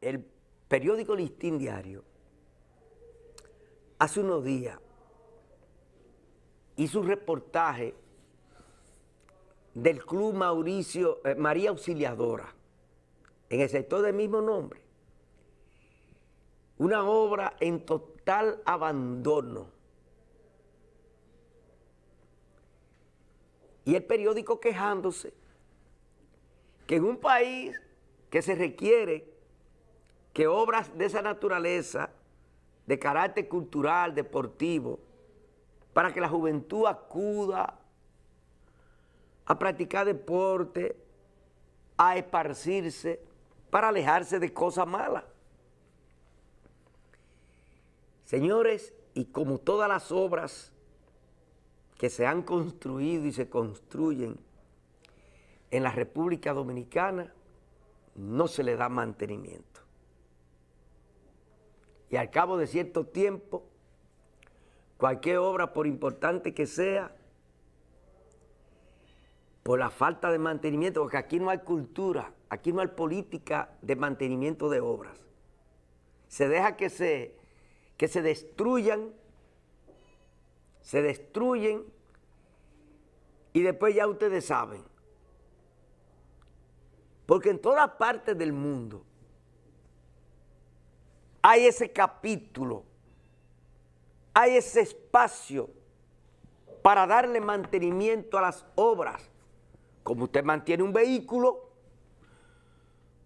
el periódico Listín Diario hace unos días hizo un reportaje del Club Mauricio eh, María Auxiliadora en el sector del mismo nombre. Una obra en total abandono. Y el periódico quejándose que en un país que se requiere que obras de esa naturaleza, de carácter cultural, deportivo, para que la juventud acuda a practicar deporte, a esparcirse, para alejarse de cosas malas. Señores, y como todas las obras que se han construido y se construyen en la República Dominicana, no se le da mantenimiento. Y al cabo de cierto tiempo, cualquier obra, por importante que sea, por la falta de mantenimiento, porque aquí no hay cultura, aquí no hay política de mantenimiento de obras. Se deja que se, que se destruyan, se destruyen, y después ya ustedes saben. Porque en todas partes del mundo hay ese capítulo, hay ese espacio para darle mantenimiento a las obras. Como usted mantiene un vehículo,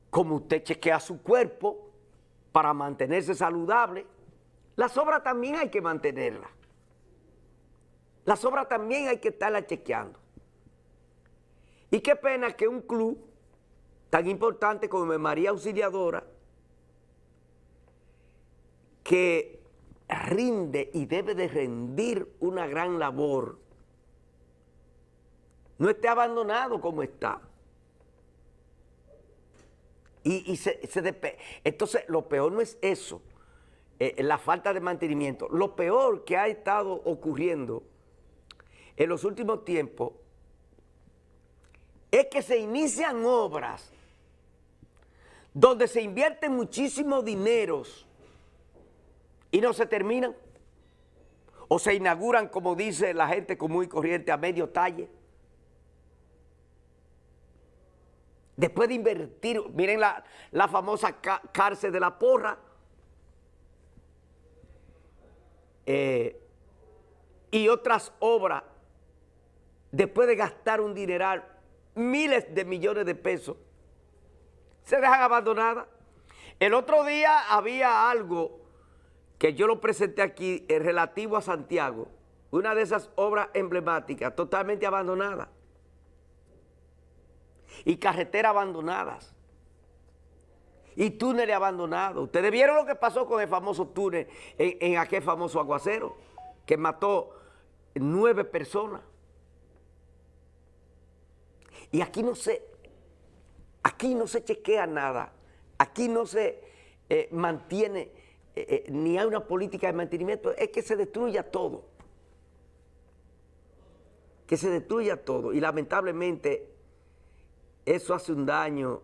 como usted chequea su cuerpo para mantenerse saludable, las obras también hay que mantenerlas. Las obras también hay que estarlas chequeando. Y qué pena que un club tan importante como María Auxiliadora que rinde y debe de rendir una gran labor, no esté abandonado como está. Y, se, Entonces, lo peor no es eso, eh, la falta de mantenimiento. Lo peor que ha estado ocurriendo en los últimos tiempos es que se inician obras donde se invierten muchísimos dineros y no se terminan. O se inauguran, como dice la gente común y corriente, a medio talle. Después de invertir, miren la, famosa cárcel de la porra. Eh, y otras obras, después de gastar un dineral, miles de millones de pesos, se dejan abandonadas. El otro día había algo que yo lo presenté aquí, en relativo a Santiago, una de esas obras emblemáticas totalmente abandonada y carreteras abandonadas y túneles abandonados. Ustedes vieron lo que pasó con el famoso túnel en, aquel famoso aguacero que mató nueve personas. Y aquí no se, aquí no se chequea nada, aquí no se eh, mantiene eh, eh, ni hay una política de mantenimiento, es que se destruya todo. Que se destruya todo. Y lamentablemente eso hace un daño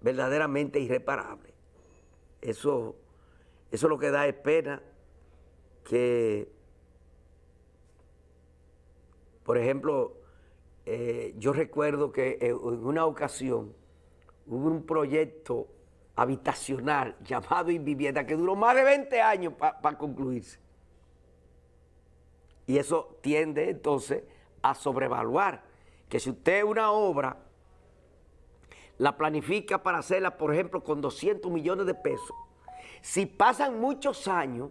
verdaderamente irreparable. Eso, eso lo que da es pena que, por ejemplo, eh, yo recuerdo que en una ocasión hubo un proyecto habitacional llamado vivienda, que duró más de 20 años para concluirse. Y eso tiende entonces a sobrevaluar, que si usted una obra la planifica para hacerla, por ejemplo, con 200 millones de pesos, si pasan muchos años,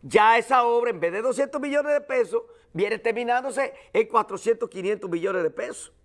ya esa obra, en vez de 200 millones de pesos, viene terminándose en 400, 500 millones de pesos.